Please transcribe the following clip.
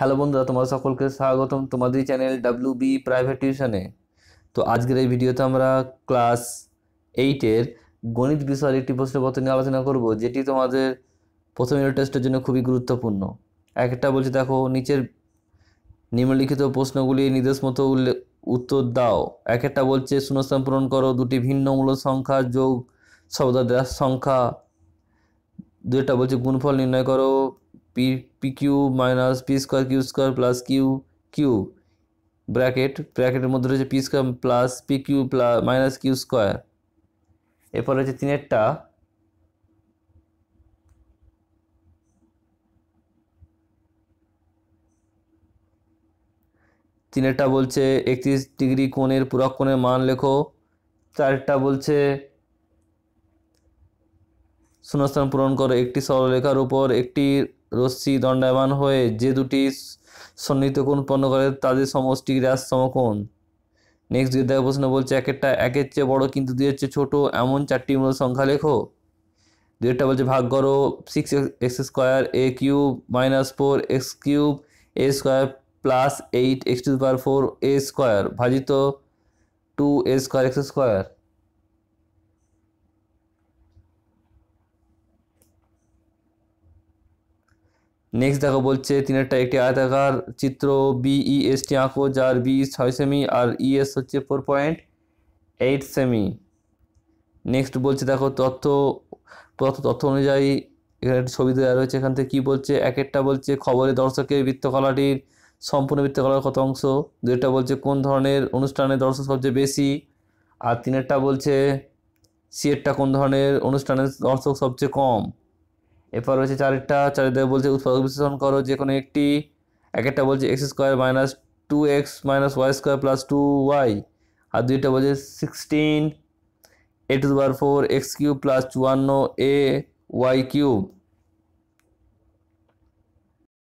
hello বন্ধুরা তোমার সকলকে স্বাগতম তোমাদের চ্যানেল ডাব্লু বি প্রাইভেট টিউশনে তো আজকের এই ভিডিওতে আমরা ক্লাস এইটের গণিত বিষয়ের একটি প্রশ্নের পথে নিয়ে আলোচনা করব যেটি তোমাদের প্রথম ইউনিট টেস্টের জন্য খুবই গুরুত্বপূর্ণ একটা বলছি দেখো নিচের নিম্নলিখিত প্রশ্নগুলি নির্দেশ মতো উল্লেখ উত্তর দাও এক একটা বলছে শূন্যস্থান পূরণ করো দুটি ভিন্নমূলক সংখ্যা যোগ শব্দাদাস সংখ্যা দুটা বলছে গুণফল নির্ণয় করো P P Q minus P square Q square plus Q Q bracket ব্র্যাকেটের মধ্যে রয়েছে P square plus P Q plus minus Q square এরপর রয়েছে তিনেরটা তিনেরটা বলছে একত্রিশ ডিগ্রি কোণের পূরক কোণের মান লেখো চারটা বলছে শূন্যস্থান পূরণ করো একটি সরলরেখার উপর একটি রশ্মি দণ্ডায়মান হয়ে যে দুটি সন্নিহিত কোণ উৎপন্ন করে তাদের সমষ্টি হ্রাস সমকোণ নেক্সট দুই দেখা প্রশ্ন বলছে একেরটা একের চেয়ে বড় কিন্তু দুই হচ্ছে ছোট এমন চারটি মূল সংখ্যা লেখো দুইটা বলছে ভাগ করো six X square A cube minus four X cube A square plus eight X two power four A square ভাজিত two A square X square next দেখো বলছে তিনেরটা একটি আয়তাকার চিত্র বিই এসটি e, আঁকো যার বি ছয় সেমি আর ইএস e, হচ্ছে ফোর পয়েন্ট এইট সেমি নেক্সট বলছে দেখো তথ্য প্রথম তথ্য অনুযায়ী এখানে একটি ছবি দেওয়া রয়েছে এখান থেকে কী বলছে এক একটা বলছে খবরে দর্শকের বৃত্তকলাটির সম্পূর্ণ বৃত্তকলার কত অংশ দুইটা বলছে কোন ধরনের অনুষ্ঠানে দর্শক সবচেয়ে বেশি আর তিনেরটা বলছে সিয়েরটা কোন ধরনের অনুষ্ঠানের দর্শক সবচেয়ে কম এরপর রয়েছে চারটা চারিদিকে বলছে উৎপাদক বিশ্লেষণ করো যে কোনো একটি এক একটা বলছে X square minus two X minus Y square plus two Y আর দুইটা বলছে সিক্সটিন এ টু বার ফোর এক্স কিউব প্লাস চুয়ান্ন এ ওয়াই কিউব